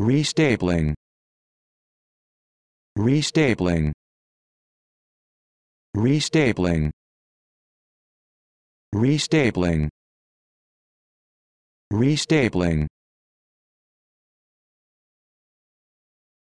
Restapling. Restapling. Restapling. Restapling. Restapling.